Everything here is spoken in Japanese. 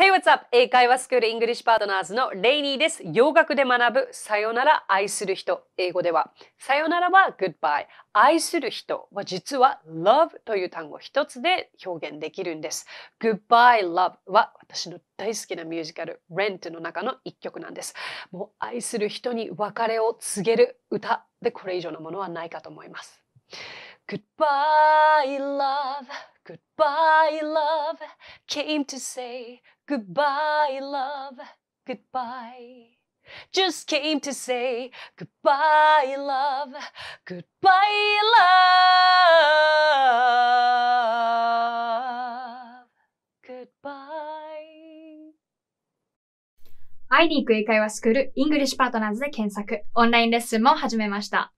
Hey, what's up? 英会話スクールイングリッシュパートナーズのレイニーです。洋楽で学ぶ、さよなら愛する人。英語では、さよならは goodbye。愛する人は実は love という単語一つで表現できるんです。goodbye love は私の大好きなミュージカル Rent の中の一曲なんです。もう愛する人に別れを告げる歌でこれ以上のものはないかと思います。Goodbye love Goodbye, love, came to say Goodbye, love, goodbye. Just came to say goodbye, love, goodbye, love, goodbye. 会いに行く英会話スクール、イングリッシュパートナーズで検索、オンラインレッスンも始めました。